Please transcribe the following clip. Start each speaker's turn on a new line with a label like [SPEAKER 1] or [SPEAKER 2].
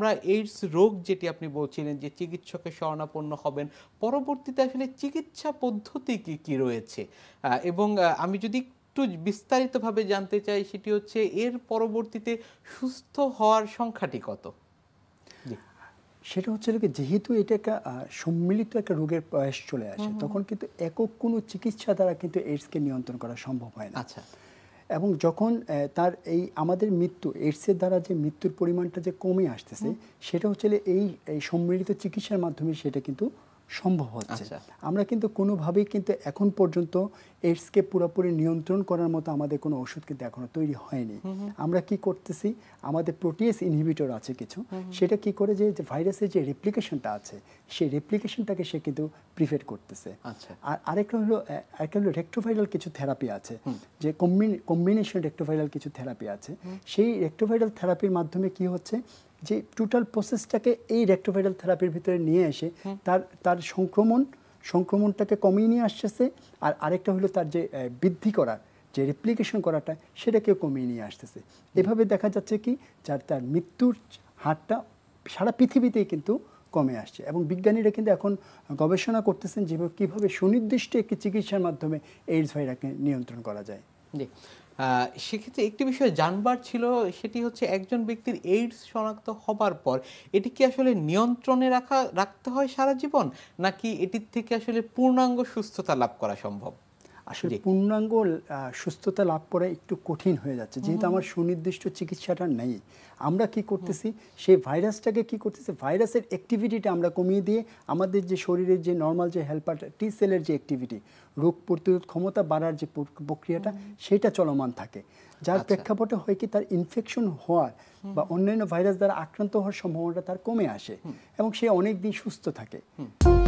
[SPEAKER 1] আমরা এইডস রোগ যেটি আপনি বলছিলেন যে চিকিৎসকের শরণাপন্ন হবেন পরবর্তীতে আসলে চিকিৎসা পদ্ধতি কি কি রয়েছে এবং আমি যদি একটু বিস্তারিতভাবে জানতে চাই সেটি হচ্ছে এর পরবর্তীতে সুস্থ হওয়ার সংখ্যাটি কত
[SPEAKER 2] সেটা হচ্ছে যেহেতু এটা একটা সম্মিলিত একটা রোগের প্রয়াস চলে আসে তখন কিন্তু একক কোনো চিকিৎসা দ্বারা কিন্তু এইডসকে নিয়ন্ত্রণ করা সম্ভব হয় না আচ্ছা এবং যখন তার এই আমাদের মৃত্যু এইডসের দ্বারা যে মৃত্যুর পরিমাণটা যে কমে আসতেছে সেটা হচ্ছে এই সম্মিলিত চিকিৎসার মাধ্যমে সেটা কিন্তু সম্ভব হচ্ছে আচ্ছা। আমরা কিন্তু কোনোভাবেই কিন্তু এখন পর্যন্ত এইডসকে পুরোপুরি নিয়ন্ত্রণ করার মতো আমাদের কোনো ওষুধ কিন্তু এখনও তৈরি হয়নি আমরা কি করতেছি আমাদের প্রোটিএস ইনহিবিটর আছে কিছু সেটা কি করে যে ভাইরাসের যে রেপ্লিকেশনটা আছে সেই রেপ্লিকেশনটাকে সে কিন্তু প্রিভেন্ট করতেছে আচ্ছা। আর আরেকটা হলো একটা হলো রেক্টোভাইরাল কিছু থেরাপি আছে যে কম্বিনেশন রেক্টোভাইরাল কিছু থেরাপি আছে সেই রেক্টোভাইরাল থেরাপির মাধ্যমে কি হচ্ছে যে টোটাল প্রসেসটাকে এই রেক্টোভাইরাল থেরাপির ভিতরে নিয়ে এসে তার তার সংক্রমণ সংক্রমণটাকে কমিয়ে নিয়ে আসতেছে আর আরেকটা হলো তার যে বৃদ্ধি করার যে রেপ্লিকেশন করাটা সেটাকেও কমিয়ে নিয়ে আসতেছে এভাবে দেখা যাচ্ছে কি যার তার মৃত্যুর হারটা সারা পৃথিবীতেই কিন্তু কমে আসছে এবং বিজ্ঞানীরা কিন্তু এখন গবেষণা করতেছেন যেভাবে কীভাবে সুনির্দিষ্ট একটি চিকিৎসার মাধ্যমে এইডস ভাইরাসকে নিয়ন্ত্রণ করা যায় জি
[SPEAKER 1] সেক্ষেত্রে একটি বিষয় জানবার ছিল সেটি হচ্ছে একজন ব্যক্তির এইডস শনাক্ত হবার পর এটি কি আসলে নিয়ন্ত্রণে রাখা রাখতে হয় সারা জীবন নাকি এটির থেকে আসলে পূর্ণাঙ্গ সুস্থতা লাভ করা সম্ভব
[SPEAKER 2] আসলে পূর্ণাঙ্গ সুস্থতা লাভ করা একটু কঠিন হয়ে যাচ্ছে যেহেতু আমার সুনির্দিষ্ট চিকিৎসাটা নেই আমরা কি করতেছি সেই ভাইরাসটাকে কি করতেছি ভাইরাসের অ্যাক্টিভিটিটা আমরা কমিয়ে দিয়ে আমাদের যে শরীরের যে নর্মাল যে হেল্পার টি সেলের যে অ্যাক্টিভিটি রোগ প্রতিরোধ ক্ষমতা বাড়ার যে প্রক্রিয়াটা সেটা চলমান থাকে যার আচ্ছা। প্রেক্ষাপটে হয় কি তার ইনফেকশন হওয়ার বা অন্যান্য ভাইরাস দ্বারা আক্রান্ত হওয়ার সম্ভাবনাটা তার কমে আসে এবং সে অনেকদিন সুস্থ থাকে